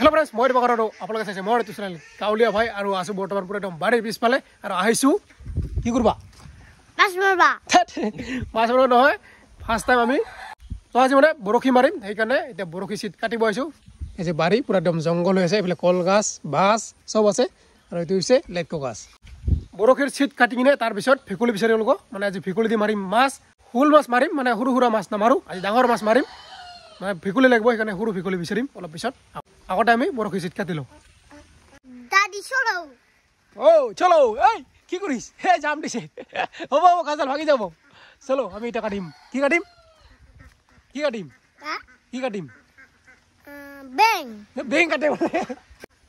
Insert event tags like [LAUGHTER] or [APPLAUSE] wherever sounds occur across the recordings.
hello' friends মই দিবকৰ আৰু আপোনালোকে চাইছে মই ঋতু চেনেল কাউলীয়া ভাই আৰু আছোঁ বৰ্তমান পুৰা একদম বাৰীৰ পিছফালে আৰু আহিছোঁ কি কৰবা মাছ মাৰিব নহয় ফাৰ্ষ্ট টাইম আমি তই আজি মানে বৰশী মাৰিম সেইকাৰণে এতিয়া বৰশী চিট কাটিব আহিছোঁ এই যে বাৰী পুৰা একদম জংঘল হৈ আছে এইফালে কলগছ বাছ চব আছে আৰু এইটো হৈছে লেটকো গছ বৰশীৰ চিট কাটি কিনে তাৰপিছত ভেকুলী বিচাৰি লোক মানে আজি ভেকুলী দি মাৰিম মাছ শুল মাছ মাৰিম মানে সৰু সুৰা মাছ নামাৰোঁ আজি ডাঙৰ মাছ মাৰিম মানে ভেকুলি লাগিব সেইকাৰণে সৰু ভেকুলী বিচাৰিম অলপ পিছত আগতে আমি বৰশী চিটকা দিলো কি কৰিছ হে যাম দিছে হ'ব হ'ব কাজাল ভাগি যাব চলো আমি এতিয়া কাটিম কি কাটিম কি কাটিম কি কাটিম বেং কাটে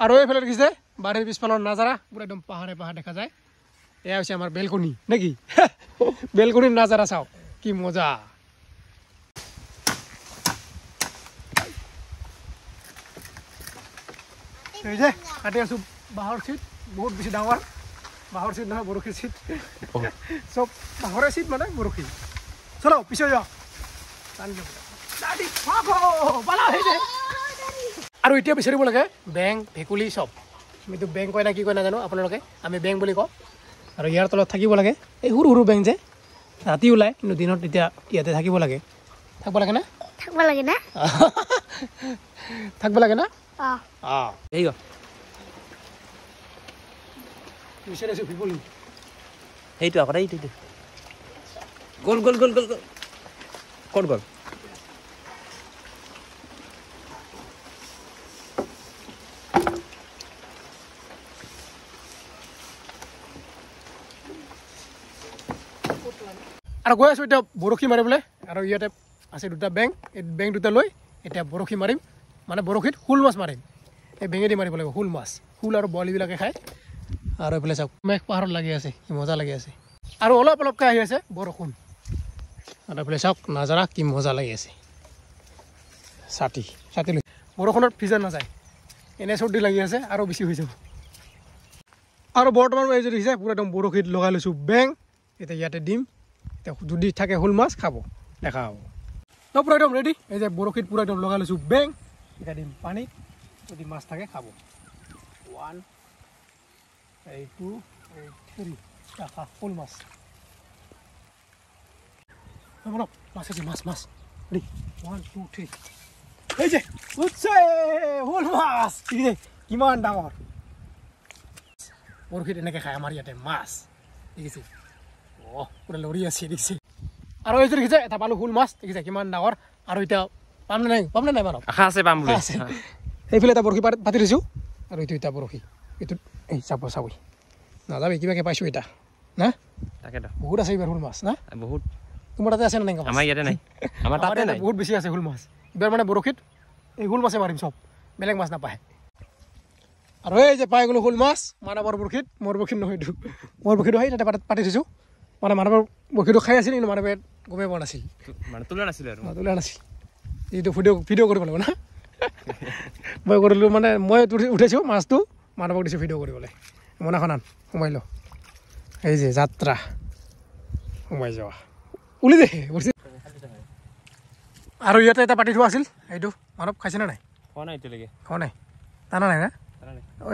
আৰু এইফালে দেখিছে বাৰীৰ পিছফালৰ নাজাৰা পূৰা একদম পাহাৰে পাহাৰ দেখা যায় এয়া হৈছে আমাৰ বেলকনি নে কি বেলকনিৰ নাজাৰা চাওক কি মজা যে কাটি আছো বাঁহৰ চিট বহুত বেছি ডাঙৰ বাঁহৰ চিট নহয় বৰশীৰ চিট চব বাঁহৰে চিট মানে বৰশী চলাও পিছে আৰু এতিয়া বিচাৰিব লাগে বেংক ভেকুলি চব আমিতো বেংক কয় না কি কয় নাজানো আপোনালোকে আমি বেংক বুলি কওঁ আৰু ইয়াৰ তলত থাকিব লাগে এই সৰু সৰু বেংক যে ৰাতি ওলায় কিন্তু দিনত এতিয়া ইয়াতে থাকিব লাগে আৰু গৈ আছো এতিয়া বৰশী মাৰিবলৈ আৰু ইয়াতে আছে দুটা বেং এই বেং দুটা লৈ এতিয়া বৰশী মাৰিম মানে বৰশীত শোল মাছ মাৰিম এই বেঙেদি মাৰিব লাগিব শোল মাছ শোল আৰু বৰালিবিলাকে খায় আৰু এইফালে চাওক মেঘ পাহাৰত লাগি আছে কি মজা লাগি আছে আৰু অলপ অলপকৈ আহি আছে বৰষুণ আৰু এইফালে চাওক নাজাৰা কি মজা লাগি আছে ছাতি ছাতি লৈ বৰষুণত ভিজা নাযায় এনে চৰ্দি লাগি আছে আৰু বেছি হৈ যাব আৰু বৰ্তমান মই যদি হিচাপে পূৰা একদম বৰশীত লগাই লৈছোঁ বেং এতিয়া ইয়াতে দিম এতিয়া যদি থাকে শ'ল মাছ খাব দেখা হ'ব তো পুরো একদম রেডি এই যে বরখিত পুরো একদম লগা লছু ব্যাং এটা দিম পানি যদি মাছ থাকে খাব 1 এই 2 এই 3 ফুল মাছ মাছ আছে মাছ মাছ রেডি 1 মাছ এই যে কি মান ডামর বরখিত খায় আমার ইয়াতে মাছ দেখিছি ও আছে দেখিছি আৰু এইযোৰ দেখিছে এটা পালো শুল মাছ দেখিছে কিমান ডাঙৰ আৰু এতিয়া পামনে নাই পামনে নাই মানুহ আশা আছে পাম বুলি আছে সেইফালে এটা বৰশী পাতি দিছোঁ আৰু এইটো এটা বৰশী এইটো এই চাব চাবি নাযাবি কিবাকৈ পাইছোঁ এটা না তাকেতো বহুত আছে এইবাৰ শুল মাছ না বহুত তোমাৰ তাতে আছে নে নাই আমাৰ ইয়াতে নাই আমাৰ তাতে নাই বহুত বেছি আছে শুল মাছ এইবাৰ মানে বৰশীত এই শুল মাছে মাৰিম চব বেলেগ মাছ নাপায় আৰু এই যে পাই গ'লো শুল মাছ মানে বৰ বৰশীত মোৰ বৰশীত নহয় এইটো মোৰ বৰশীটো হয় তাতে পাতি পাতি দিছোঁ মানে মানুহৰ বৰশীটো খাই আছিল কিন্তু মানুহে গমেই পোৱা নাছিল মানে আৰু নাছিল এইটো ভিডিঅ' ভিডিঅ' কৰিব লাগিব না মই কৰিলোঁ মানে মই উঠাইছোঁ মাছটো মানুহক দিছোঁ ভিডিঅ' কৰিবলৈ মনে শুনান সোমাই লওঁ এই যে যাত্ৰা সোমাই যোৱা উলি দে আৰু ইয়াতে এটা পাতি থোৱা আছিল এইটো মানৱ খাইছে নে নাই খোৱা নাই খোৱা নাই টানা নাই না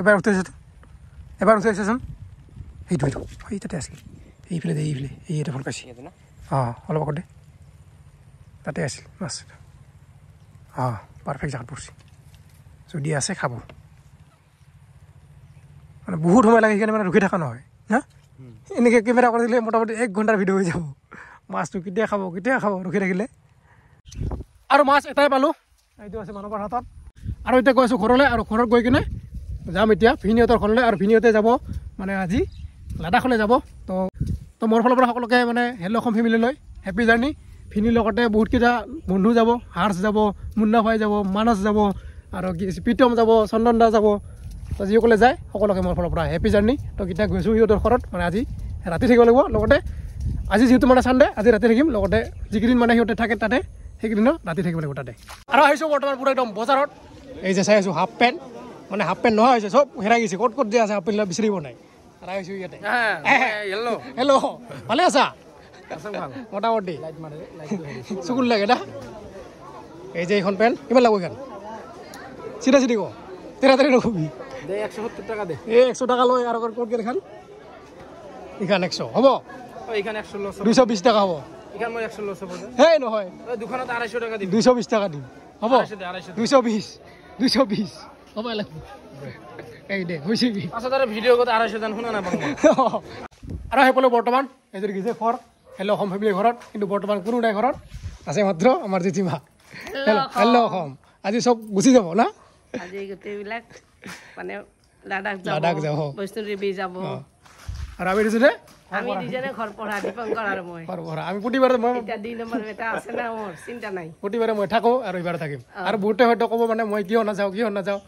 এবাৰ উঠাইছোঁ এবাৰ উঠাইছেচোন সেইটো সেইটো সেই তাতে আছিল এইফালে এইফালে এই এটা ফোন পাইছে অঁ অলপ আগতে তাতে আছিল মাছ অঁ পাৰফেক্ট জেগাত পৰিছে যদি আছে খাব মানে বহুত সময় লাগে সেইকাৰণে মানে ৰখি থকা নহয় হা এনেকৈ কেমেৰা কৰি দিলে মোটামুটি এক ঘণ্টাৰ ভিডিঅ' হৈ যাব মাছটো কেতিয়া খাব কেতিয়া খাব ৰখি থাকিলে আৰু মাছ এটাই পালোঁ এইটো আছে মানুহৰ হাতত আৰু এতিয়া গৈ আছোঁ ঘৰলৈ আৰু ঘৰত গৈ কিনে যাম এতিয়া ভিনীহঁতৰ ঘৰলৈ আৰু ভিনিহঁতে যাব মানে আজি লাডাখলৈ যাব তো তো মোৰ ফালৰ পৰা সকলোকে মানে হেল্ল' অসম ফেমিলি লৈ হেপী জাৰ্ণি ফিনিৰ লগতে বহুতকেইটা বন্ধু যাব হাৰ্ছ যাব মুন্না ভাই যাব মানস যাব আৰু প্ৰীতম যাব চন্দন দা যাব তো যিসকলে যায় সকলোকে মোৰ ফালৰ পৰা হেপী জাৰ্ণি তো কেতিয়া গৈছোঁ সিহঁতৰ ঘৰত মানে আজি ৰাতি থাকিব লাগিব লগতে আজি যিহেতু মানে চানডে আজি ৰাতি থাকিম লগতে যিকেইদিন মানে সিহঁতে থাকে তাতে সেইকেইদিনো ৰাতি থাকিব লাগিব তাতে আৰু আহিছোঁ বৰ্তমান পূৰা একদম বজাৰত এই যে চাই আছোঁ হাফ পেণ্ট মানে হাফ পেণ্ট নোহোৱা হৈছে চব হেৰাই গৈছে ক'ত ক'ত যে আছে হাফ পেণ্টবিলাক বিচাৰিব নাই ভালে আছা মোটামুটি চকুল লাগে দা এই যে এইখন পেন কিমান লাগব এইখান চিধা চিধি কেৰা তেৰে নকবি এই একশ টাকা লৈ আৰু ক'ত গেলখান এইখান একশ হ'ব দুইশ বিশ টকা হ'ব সেই নহয় দুইশ বিশ টকা দিম হ'ব দুইশ বিশ দুইশ বিশ হ'ব লাগিব আৰু [LAUGHS] সেইফালে বৰ্তমান এইযোৰ গীজে ঘৰ হেল্ল' অসম ফেমিলি ঘৰত কিন্তু বৰ্তমান কোনো নাই ঘৰত আছে মাত্ৰ আমাৰ যিটি মা হেল্ল' হেল্ল' অসম আজি চব গুচি যাব না লাডাখ যাব আৰু আমি দিছোঁনে আৰু বহুতে হয়তো ক'ব মানে মই কিয় নাযাওঁ কিয় নাযাওঁ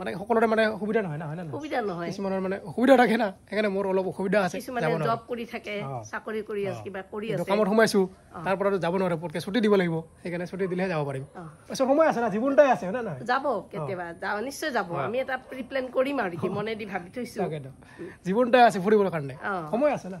মানে সকলোৰে মানে সুবিধা নহয় না হয় না সুবিধা নহয় কিছুমানৰ মানে সুবিধা থাকে না সেইকাৰণে মোৰ অলপ অসুবিধা আছে কিছুমানে জব কৰি থাকে চাকৰি কৰি আছে কিবা কৰি আছে দোকানত সোমাইছো তাৰ পৰা যাব নোৱাৰে পটকে ছুটি দিব লাগিব সেইকাৰণে ছুটি দিলেহে যাব পাৰিম পাছত সময় আছে না জীৱনটাই আছে হয় না যাব কেতিয়াবা যাব নিশ্চয় যাব আমি এটা প্ৰি প্লেন কৰিম আৰু কি মনেদি ভাবি থৈছো জীৱনটাই আছে ফুৰিবৰ কাৰণে সময় আছে না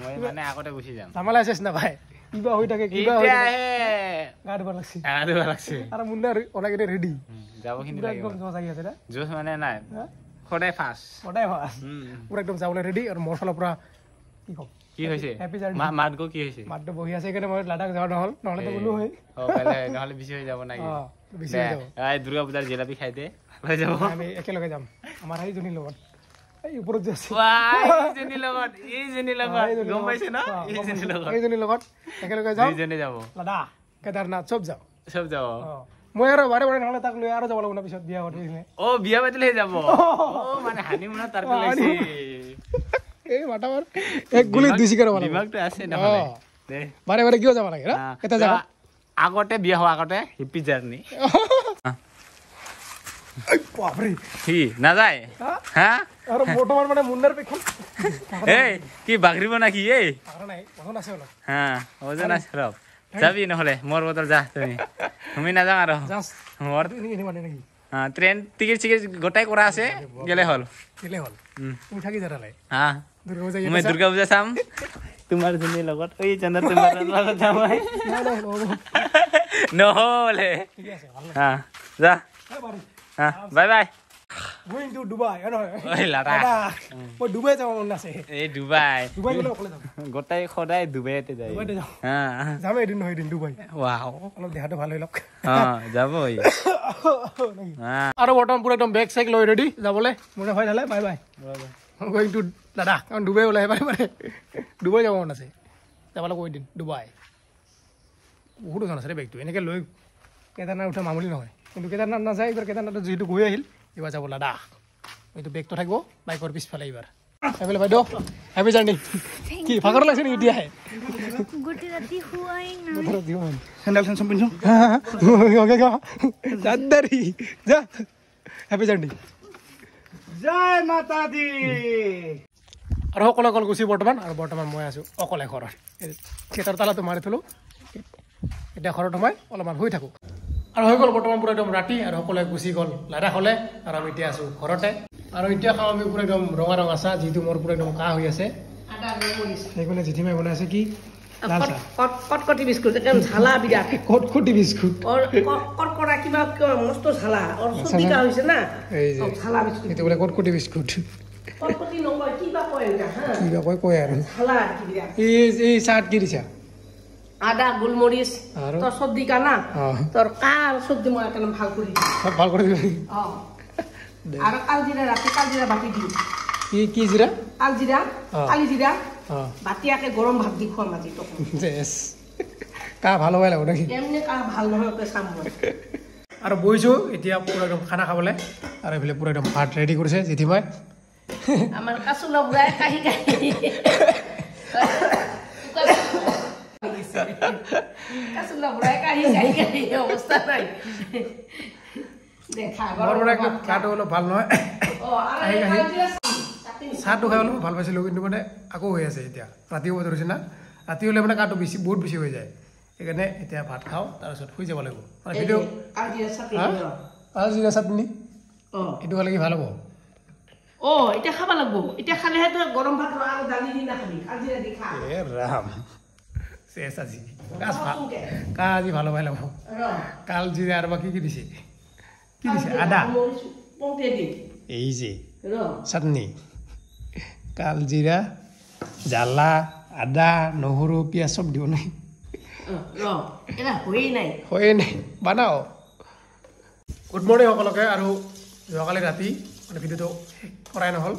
মই মানে আগতে গুচি যাম ধামালা আছে না ভাই কিবা হৈ থাকে কিবা হৈ থাকে গা ধুব লাগিছে গা ধুব লাগিছে আৰু মুন্দা ওলাই গৈ ৰেডি যাব কিনি লাগিব জোছ আহি আছে না জোছ মানে নাই সদায় ফাস সদায় ফাস পুরো একদম যাবলৈ ৰেডি আৰু মশলা পুৰা কি কম জিলাপি খাই দে একেলগে যাম আমাৰ লগত ইউপৰত যাচি এইজনী লগত এইজনী লগত গম পাইছে ন এইজনী লগত এইজনী লগত একেলগে যাওঁ এইজনী যাব লাডা কেদাৰনাথ চব যাওঁ চব যাব মই আৰু বাৰে বাৰে নহ'লে তাক লৈ আৰু যাব লাগিব পিছত বিয়া পাতিছিলে অ বিয়া পাতিলেহে যাব অ মানে হানি মুনা তাৰ পৰা লৈছে এই মাটাৰ এক গুলি দিছি কৰিব লাগিব বিভাগটো আছে নহলে দে বাৰে বাৰে কিয় যাব লাগে ৰ কেতা যাব আগতে বিয়া হোৱা আগতে হিপি জাৰ্নি বাপৰে সি নাযায় হা আৰু বৰ্তমান মানে মুন্নাৰ পেখন এই কি বাগৰিব নাকি এই ওজন আছে ৰ যাবি নহলে মোৰ বদল যা তুমি তুমি নাযাওঁ আৰু ট্ৰেইন টিকেট চিকেট গোটাই কৰা আছে গেলে হল গেলে হল উঠাকি জাৰালে হা দুৰ্গা পূজা মই দুৰ্গা পূজা চাম তোমাৰ জনীৰ লগত এই জানা তোমাৰ লগত যাম নহলে হা যা হা bye bye going to Dubai এনহয় ওই লাটা মই ডুবাই যাব মন আছে এ ডুবাই ডুবাই গলে অকলে যাম গটাই সদায় ডুবাইতে যায় ডুবাইতে যাও হ্যাঁ যাবে এদিন নহয় এদিন ডুবাই ওয়াও অলপ দেহাটো ভাল হইলক হ্যাঁ যাব ই আৰু বৰ্তমান পুৰা একদম বেগ চেগ লৈ ৰেডি যাবলে মোৰে ভয় ঢালে bye bye bye going two দাদা কাৰণ ডুবাই ওলাই পাৰে মানে ডুবাই যাব মন আছে যাব লাগিব এদিন ডুবাই বহুত ওজন আছে বেগটো এনেকৈ লৈ কেদাৰনাথ উঠা মামুলি নহয় কিন্তু কেদাৰনাথ নাযায় এইবাৰ কেদাৰনাথত যিহেতু গৈ আহিল এবাৰ যাবো লাডাখ ওই তো বেগ তো থাকবো বাইকৰ পিছফেলে এবাৰ আৰ সকল অকল গুছি বৰ্তমান আৰু বৰ্তমান মই আছো অকলে ঘৰত থিয়েটাৰ তালাটো মাৰি থলো এতিয়া ঘৰত মই অলপমান হয়ে থাকুক আৰু হৈ গ'ল বৰ্তমান পুৰা একদম ৰাতি আৰু সকলোৱে গুচি গ'ল লাডাখ হ'লে আৰু আমি এতিয়া আছোঁ ঘৰতে আৰু এতিয়া খাওঁ আমি পুৰা একদম ৰঙা ৰঙা চাহ যিটো মোৰ পুৰা একদম কাহ হৈ আছে সেইখনে জিঠি মাই বনাই আছে কি কি চাহ কি দিছা আদা গোলমরিচ তোর সবজি কানা তোর কার সবজি মই ভাল করে ভাল করে দিবি আর কাল জিরা রাতে কাল জিরা বাটি দিবি কি কি জিরা কাল জিরা কালি জিরা বাটি আকে গরম ভাত দি খুয়া মাজি তো কা ভালো হয় লাগো নাকি এমনি কা ভাল নহয় কে সাম আর বইছো এতিয়া পুরো একদম খানা খাবলে আর এফিলে পুরো একদম ভাত রেডি করেছে জিতি ভাই আমার কাসুলা বুড়া কাহি কাহি [LAUGHS] চাহটো খাই অলপ ভাল পাইছিলোঁ কিন্তু মানে আকৌ হৈ আছে এতিয়া ৰাতি হ'ব ধৰিছে না ৰাতি হ'লে মানে কাঁহটো বেছি বহুত বেছি হৈ যায় সেইকাৰণে এতিয়া ভাত খাওঁ তাৰপিছত শুই যাব লাগিব আলজিৰা চাটনি সেইটো খালে কি ভাল হ'ব অ' এতিয়া খাব লাগিব এতিয়া খালেহে তই গৰম ভাত আৰু দালি দি নাখাবি আজি ৰাতি খা এ ৰাম শেষ আজি কাজ ভাল কাজ আজি ভাল পাই লাগব কাল যে আৰু বা কি কি দিছে কি দিছে আদা এই যে চাটনি কাল জিৰা জ্বালা আদা নহৰু পিঁয়াজ চব দিব নাই হয়ে নাই বানাও গুড মৰ্ণিং সকলোকে আৰু যোৱাকালি ৰাতি মানে ভিডিঅ'টো কৰাই নহ'ল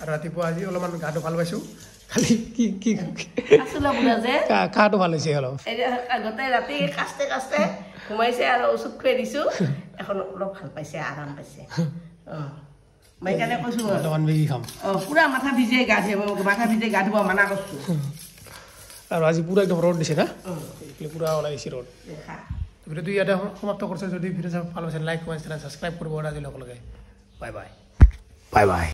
আৰু ৰাতিপুৱা আজি অলপমান গাটো ভাল পাইছোঁ সমাপ্ত কৰিছে যদি ভিডিঅ' ভাল পাইছে লাইক কৰিব বাই বাই বাই বাই